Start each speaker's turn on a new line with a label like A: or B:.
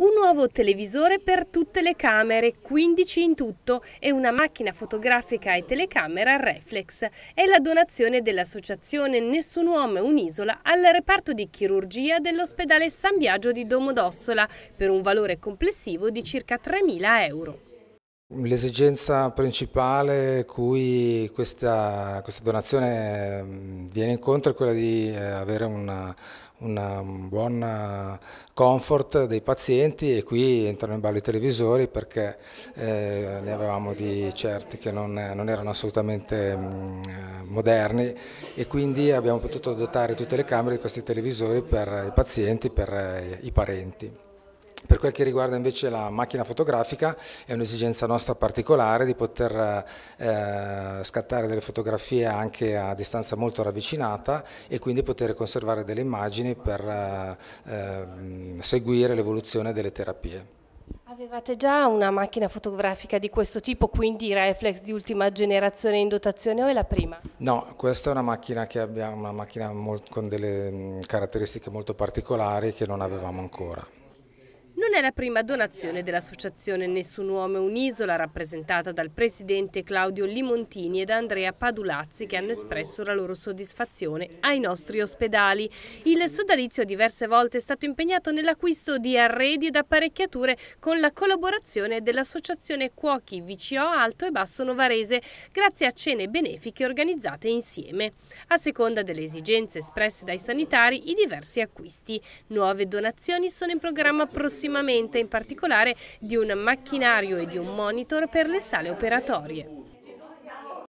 A: Un nuovo televisore per tutte le camere, 15 in tutto, e una macchina fotografica e telecamera reflex. È la donazione dell'associazione Nessun Uomo Un'isola al reparto di chirurgia dell'ospedale San Biagio di Domodossola per un valore complessivo di circa 3.000 euro.
B: L'esigenza principale cui questa, questa, donazione mm, viene incontro è quella di eh, avere un buon eh, comfort dei pazienti e qui entrano in ballo i televisori perché eh, ne avevamo di certi che non, non erano assolutamente mh, mm, eh, moderni e quindi abbiamo potuto dotare tutte le camere di questi televisori per i pazienti, per i parenti. Per quel che riguarda invece la macchina fotografica è un'esigenza nostra particolare di poter eh, scattare delle fotografie anche a distanza molto ravvicinata e quindi poter conservare delle immagini per eh, ehm, seguire l'evoluzione delle terapie.
A: Avevate già una macchina fotografica di questo tipo, quindi reflex di ultima generazione in dotazione o è la prima?
B: No, questa è una macchina, abbiamo, una macchina molto, con delle caratteristiche molto particolari che non avevamo ancora.
A: Non è la prima donazione dell'associazione Nessun Uomo è un'isola, rappresentata dal presidente Claudio Limontini e da Andrea Padulazzi, che hanno espresso la loro soddisfazione ai nostri ospedali. Il sodalizio diverse volte è stato impegnato nell'acquisto di arredi ed apparecchiature con la collaborazione dell'associazione Cuochi VCO Alto e Basso Novarese, grazie a cene benefiche organizzate insieme. A seconda delle esigenze espresse dai sanitari, i diversi acquisti. Nuove donazioni sono in programma prossimo prossimamente in particolare di un macchinario e di un monitor per le sale operatorie.